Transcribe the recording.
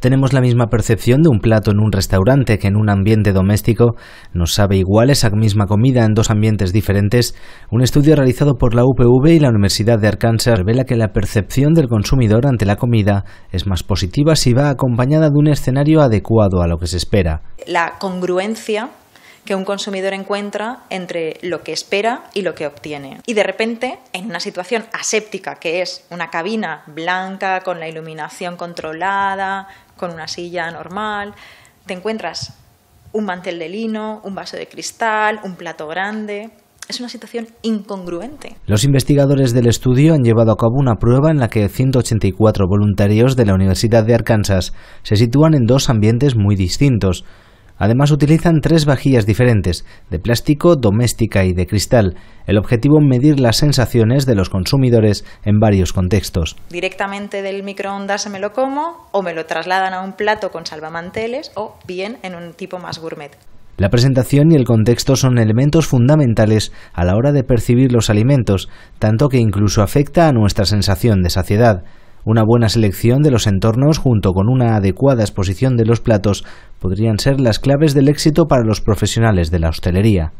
Tenemos la misma percepción de un plato en un restaurante que en un ambiente doméstico. Nos sabe igual esa misma comida en dos ambientes diferentes. Un estudio realizado por la UPV y la Universidad de Arkansas revela que la percepción del consumidor ante la comida es más positiva si va acompañada de un escenario adecuado a lo que se espera. La congruencia que un consumidor encuentra entre lo que espera y lo que obtiene. Y de repente, en una situación aséptica, que es una cabina blanca, con la iluminación controlada, con una silla normal, te encuentras un mantel de lino, un vaso de cristal, un plato grande. Es una situación incongruente. Los investigadores del estudio han llevado a cabo una prueba en la que 184 voluntarios de la Universidad de Arkansas se sitúan en dos ambientes muy distintos. Además utilizan tres vajillas diferentes, de plástico, doméstica y de cristal. El objetivo medir las sensaciones de los consumidores en varios contextos. Directamente del microondas me lo como o me lo trasladan a un plato con salvamanteles o bien en un tipo más gourmet. La presentación y el contexto son elementos fundamentales a la hora de percibir los alimentos, tanto que incluso afecta a nuestra sensación de saciedad. Una buena selección de los entornos junto con una adecuada exposición de los platos podrían ser las claves del éxito para los profesionales de la hostelería.